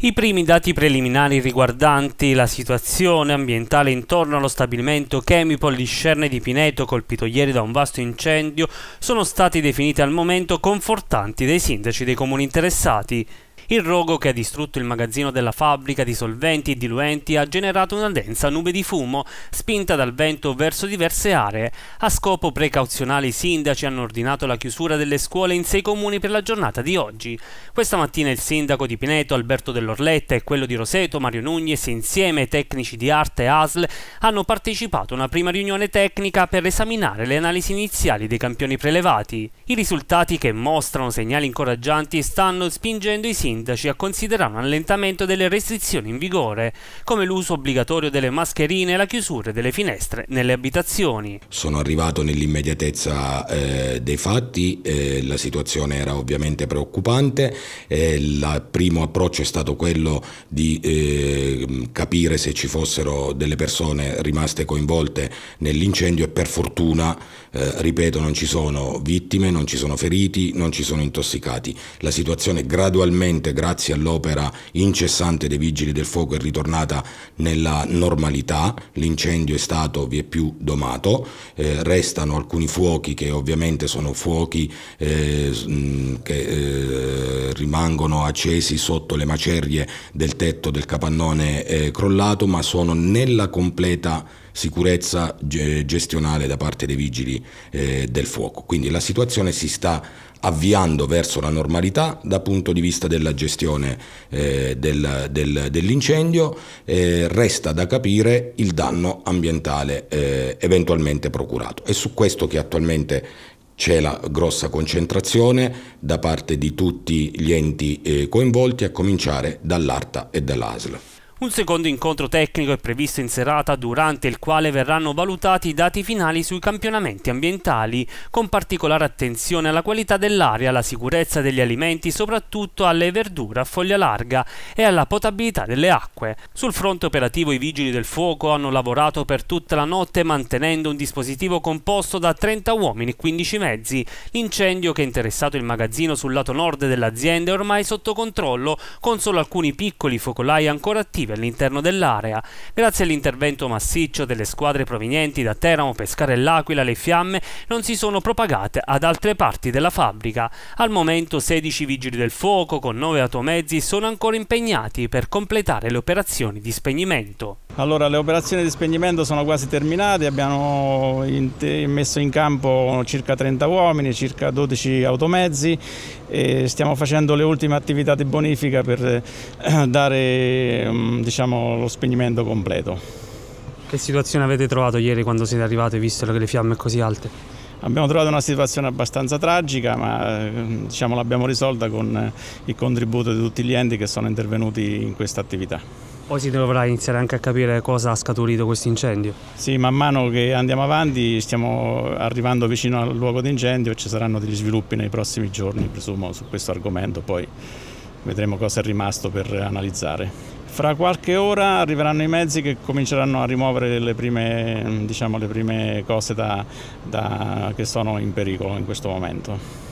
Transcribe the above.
I primi dati preliminari riguardanti la situazione ambientale intorno allo stabilimento Chemipol di Scerne di Pineto, colpito ieri da un vasto incendio, sono stati definiti al momento confortanti dai sindaci dei comuni interessati. Il rogo che ha distrutto il magazzino della fabbrica di solventi e diluenti ha generato una densa nube di fumo, spinta dal vento verso diverse aree. A scopo precauzionale i sindaci hanno ordinato la chiusura delle scuole in sei comuni per la giornata di oggi. Questa mattina il sindaco di Pineto, Alberto dell'Orletta, e quello di Roseto, Mario Nugnes, insieme ai tecnici di arte e ASL, hanno partecipato a una prima riunione tecnica per esaminare le analisi iniziali dei campioni prelevati. I risultati che mostrano segnali incoraggianti stanno spingendo i sindaci sindaci a considerare un allentamento delle restrizioni in vigore, come l'uso obbligatorio delle mascherine e la chiusura delle finestre nelle abitazioni. Sono arrivato nell'immediatezza eh, dei fatti, eh, la situazione era ovviamente preoccupante, eh, il primo approccio è stato quello di eh, Ehm, capire se ci fossero delle persone rimaste coinvolte nell'incendio e per fortuna, eh, ripeto, non ci sono vittime, non ci sono feriti, non ci sono intossicati. La situazione gradualmente, grazie all'opera incessante dei vigili del fuoco, è ritornata nella normalità, l'incendio è stato vi è più domato, eh, restano alcuni fuochi che ovviamente sono fuochi eh, che eh, rimangono accesi sotto le macerie del tetto del capannone eh, crollato, ma sono nella completa sicurezza gestionale da parte dei vigili eh, del fuoco. Quindi la situazione si sta avviando verso la normalità dal punto di vista della gestione eh, del, del, dell'incendio, eh, resta da capire il danno ambientale eh, eventualmente procurato. È su questo che attualmente c'è la grossa concentrazione da parte di tutti gli enti eh, coinvolti, a cominciare dall'ARTA e dall'ASL. Un secondo incontro tecnico è previsto in serata durante il quale verranno valutati i dati finali sui campionamenti ambientali, con particolare attenzione alla qualità dell'aria, alla sicurezza degli alimenti, soprattutto alle verdure a foglia larga e alla potabilità delle acque. Sul fronte operativo i vigili del fuoco hanno lavorato per tutta la notte mantenendo un dispositivo composto da 30 uomini e 15 mezzi. L'incendio che ha interessato il magazzino sul lato nord dell'azienda è ormai sotto controllo, con solo alcuni piccoli focolai ancora attivi offensive all'interno dell'area, grazie all'intervento massiccio delle squadre provenienti da Teramo, Pescara e L'Aquila, le fiamme non si sono propagate ad altre parti della fabbrica. Al momento 16 vigili del fuoco con 9 automezzi sono ancora impegnati per completare le operazioni di spegnimento. Allora, le operazioni di spegnimento sono quasi terminate, abbiamo messo in campo circa 30 uomini, circa 12 automezzi e stiamo facendo le ultime attività di bonifica per eh, dare mm, diciamo, lo spegnimento completo. Che situazione avete trovato ieri quando siete arrivati, visto che le fiamme sono così alte? Abbiamo trovato una situazione abbastanza tragica, ma eh, diciamo, l'abbiamo risolta con eh, il contributo di tutti gli enti che sono intervenuti in questa attività. Poi si dovrà iniziare anche a capire cosa ha scaturito questo incendio. Sì, man mano che andiamo avanti stiamo arrivando vicino al luogo d'incendio e ci saranno degli sviluppi nei prossimi giorni, presumo, su questo argomento. Poi vedremo cosa è rimasto per analizzare. Fra qualche ora arriveranno i mezzi che cominceranno a rimuovere le prime, diciamo, le prime cose da, da, che sono in pericolo in questo momento.